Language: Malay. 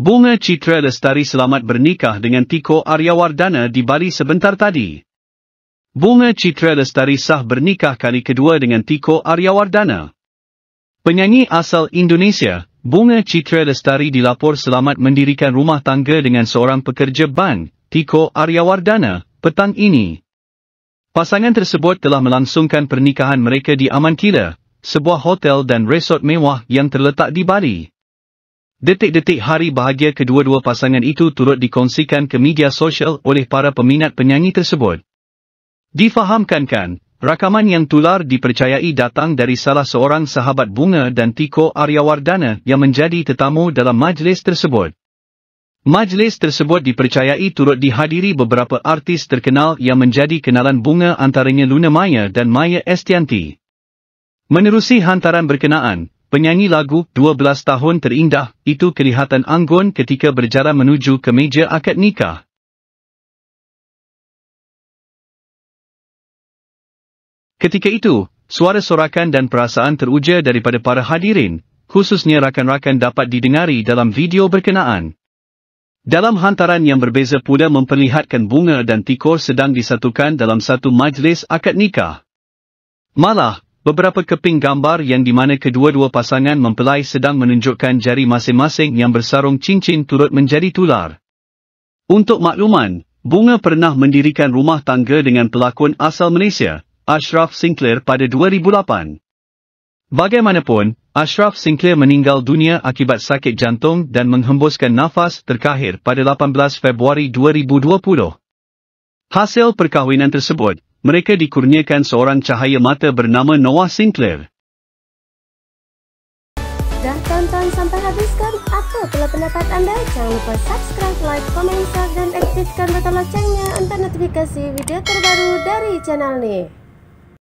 Bunga Citra Lestari selamat bernikah dengan Tiko Aryawardana di Bali sebentar tadi. Bunga Citra Lestari sah bernikah kali kedua dengan Tiko Aryawardana. Penyanyi asal Indonesia, Bunga Citra Lestari dilapor selamat mendirikan rumah tangga dengan seorang pekerja bank, Tiko Aryawardana, petang ini. Pasangan tersebut telah melangsungkan pernikahan mereka di Amankila, sebuah hotel dan resort mewah yang terletak di Bali. Detik-detik hari bahagia kedua-dua pasangan itu turut dikongsikan ke media sosial oleh para peminat penyanyi tersebut. Difahamkan kan, rakaman yang tular dipercayai datang dari salah seorang sahabat bunga dan Tiko Aryawardana yang menjadi tetamu dalam majlis tersebut. Majlis tersebut dipercayai turut dihadiri beberapa artis terkenal yang menjadi kenalan bunga antaranya Luna Maya dan Maya Estianti. Menerusi hantaran berkenaan, penyanyi lagu 12 tahun terindah, itu kelihatan anggun ketika berjalan menuju ke meja akad nikah. Ketika itu, suara sorakan dan perasaan teruja daripada para hadirin, khususnya rakan-rakan dapat didengari dalam video berkenaan. Dalam hantaran yang berbeza pula memperlihatkan bunga dan tikor sedang disatukan dalam satu majlis akad nikah. Malah, Beberapa keping gambar yang di mana kedua-dua pasangan mempelai sedang menunjukkan jari masing-masing yang bersarung cincin turut menjadi tular. Untuk makluman, Bunga pernah mendirikan rumah tangga dengan pelakon asal Malaysia, Ashraf Sinclair pada 2008. Bagaimanapun, Ashraf Sinclair meninggal dunia akibat sakit jantung dan menghembuskan nafas terakhir pada 18 Februari 2020. Hasil perkahwinan tersebut, mereka dikurniakan seorang cahaya mata bernama Noah Sinclair. Dah tonton sampai habiskan? Apa pula pendapat anda? Jangan lupa subscribe, like, komen, share dan aktifkan butang loncengnya untuk notifikasi video terbaru dari channel ni.